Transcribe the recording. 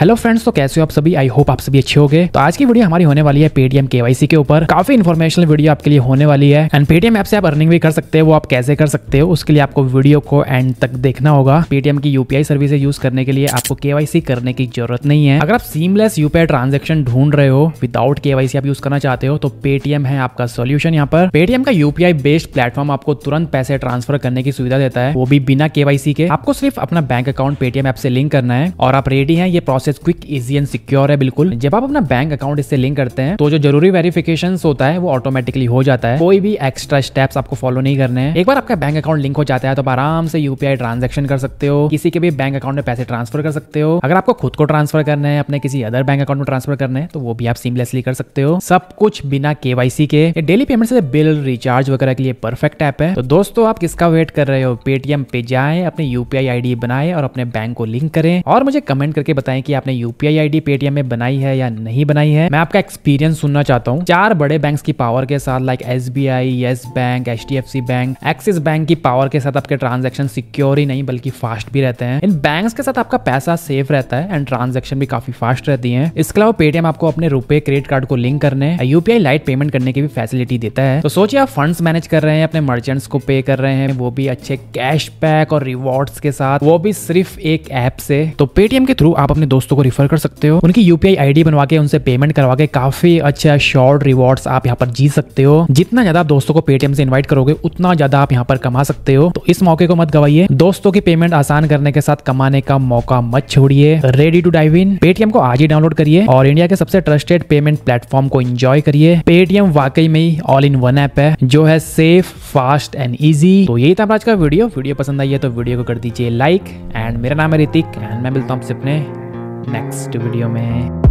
hello friends तो कैसे हो आप सभी आई होप आप सभी अच्छे हो तो आज की वीडियो हमारी होने वाली है पेटीएम केवाईसी के ऊपर काफी इन्फॉर्मेशनल वीडियो आपके लिए होने वाली है एंड पेटीएम ऐप से आप अर्निंग भी कर सकते हो वो आप कैसे कर सकते हो उसके लिए आपको वीडियो को एंड तक देखना होगा पेटीएम की यूपीआई सर्विस यूज करने के लिए आपको केवाईसी करने की जरूरत नहीं है अगर आप सीमलेस यूपीआई ट्रांजेक्शन ढूंढ रहे हो विदाउट केवाईसी आप यूज करना चाहते हो तो पेटीएम है आपका सोल्यूशन यहाँ पर पेटीएम का यूपीआई बेस्ड प्लेटफॉर्म आपको तुरंत पैसे ट्रांसफर करने की सुविधा देता है वो भी बिना केवाईसी के आपको सिर्फ अपना बैंक अकाउंट पेटीएम ऐप से लिंक करना है और आप रेडी है ये process process quick easy and secure है बिल्कुल जब आप अपना बैंक अकाउंट इससे लिंक करते हैं तो जो जरूरी वेरिफिकेशन होता है वो ऑटोमेटिकली हो जाता है कोई भी एक्स्ट्रा स्टेप्स आपको फॉलो नहीं करने हैं एक बार आपका बैंक अकाउंट लिंक हो जाता है तो आप आराम से यूपीआई ट्रांजेक्शन कर सकते हो किसी के भी बैंक अकाउंट में पैसे ट्रांसफर कर सकते हो अगर आपको खुद को ट्रांसफर करना है अपने किसी अदर बैंक अकाउंट में ट्रांसफर करने तो वो भी आप सीमलेसली कर सकते हो सब कुछ बिना केवाईसी के डेली पेमेंट से बिल रिचार्ज वगैरह के लिए परफेक्ट ऐप है तो दोस्तों आप किसका वेट कर रहे हो पेटीएम पे जाए अपने यूपीआई आईडी बनाए और अपने बैंक को लिंक करें और मुझे कमेंट करके बताएं कि कि आपने यूपीआई आईडी पेटीएम में बनाई है या नहीं बनाई है मैं आपका एक्सपीरियंस सुनना चाहता हूँ चार बड़े बैंक की पावर के साथ like S B I Yes Bank H D F C Bank Axis Bank की पावर के साथ आपके ट्रांजेक्शन सिक्योर ही नहीं बल्कि फास्ट भी रहते हैं इन बैंक के साथ आपका पैसा सेफ रहता है एंड ट्रांजेक्शन भी काफी फास्ट रहती है इसके अलावा पेटीएम आपको अपने रुपए क्रेडिट कार्ड को लिंक करने यूपीआई लाइट पेमेंट करने की भी फैसिलिटी देता है तो सोचिए आप फंड मैनेज कर रहे हैं अपने मर्चेंट्स को पे कर रहे हैं वो भी अच्छे कैश बैक और रिवॉर्ड्स के साथ वो भी सिर्फ एक ऐप से तो पेटीएम के थ्रू आप अपने दोस्तों दोस्तों को रिफर कर सकते हो उनकी यूपीआई आईडी बनवा के उनसे पेमेंट करवा के काफी अच्छा शॉर्ट रिवॉर्ड आप यहाँ पर जीत सकते हो जितना ज्यादा दोस्तों को पेटीएम से इन्वाइट करोगे उतना ज्यादा आप यहाँ पर कमा सकते हो तो इस मौके को मत गवाइए दोस्तों की पेमेंट आसान करने के साथ कमाने का मौका मत छोड़िए ready to dive in Paytm को आज ही डाउनलोड करिए और इंडिया के सबसे ट्रस्टेड पेमेंट प्लेटफॉर्म को इंजॉय करिए पेटीएम वाकई में ऑल इन वन ऐप है जो है सेफ फास्ट एंड इजी तो यही था आज का वीडियो वीडियो पसंद आई है तो वीडियो को कर दीजिए लाइक एंड मेरा नाम है ऋतिक एंड मैं मिलता हूँ आपसे अपने नेक्स्ट वीडियो में